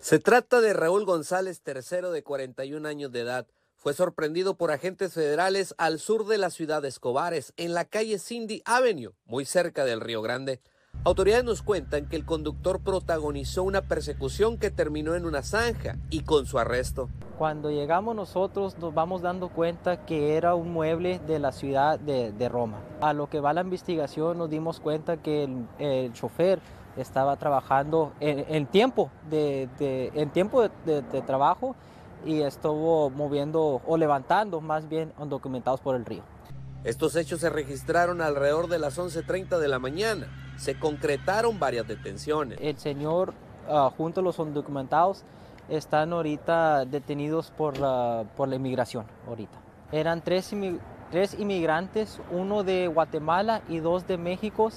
Se trata de Raúl González, III, de 41 años de edad. Fue sorprendido por agentes federales al sur de la ciudad de Escobares, en la calle Cindy Avenue, muy cerca del Río Grande. Autoridades nos cuentan que el conductor protagonizó una persecución que terminó en una zanja y con su arresto. Cuando llegamos nosotros nos vamos dando cuenta que era un mueble de la ciudad de, Roma. A lo que va la investigación nos dimos cuenta que el, chofer estaba trabajando en, tiempo, de, trabajo y estuvo moviendo o levantando más bien documentados por el río. Estos hechos se registraron alrededor de las 11.30 de la mañana se concretaron varias detenciones. El señor, ah, junto a los undocumentados, están ahorita detenidos por la, ah, por la inmigración. Ahorita. Eran tres, tres inmigrantes, uno de Guatemala y dos de México,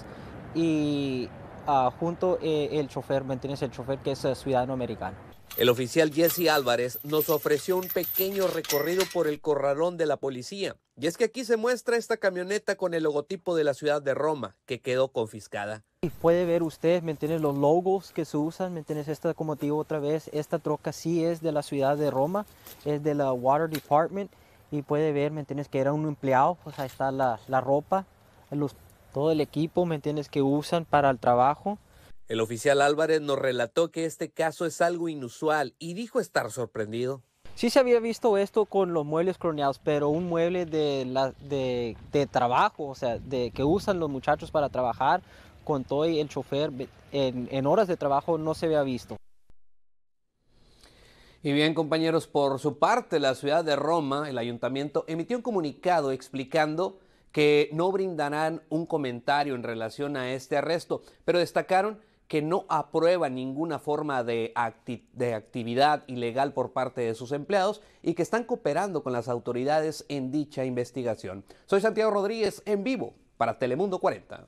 y Ah, junto eh, el chofer, ¿me entiendes? El chofer que es eh, ciudadano americano. El oficial Jesse Álvarez nos ofreció un pequeño recorrido por el corralón de la policía. Y es que aquí se muestra esta camioneta con el logotipo de la ciudad de Roma, que quedó confiscada. Y puede ver usted, ¿me entiendes? Los logos que se usan, ¿me entiendes? Esta, como otra vez, esta troca sí es de la ciudad de Roma, es de la Water Department. Y puede ver, ¿me entiendes? Que era un empleado, o ahí está la, la ropa, los todo el equipo, ¿me entiendes?, que usan para el trabajo. El oficial Álvarez nos relató que este caso es algo inusual y dijo estar sorprendido. Sí se había visto esto con los muebles croneados, pero un mueble de, de, trabajo, o sea, de que usan los muchachos para trabajar con todo el chofer en horas de trabajo no se había visto. Y bien, compañeros, por su parte, la ciudad de Roma, el ayuntamiento, emitió un comunicado explicando que no brindarán un comentario en relación a este arresto, pero destacaron que no aprueba ninguna forma de, de, actividad ilegal por parte de sus empleados y que están cooperando con las autoridades en dicha investigación. Soy Santiago Rodríguez en vivo para Telemundo 40.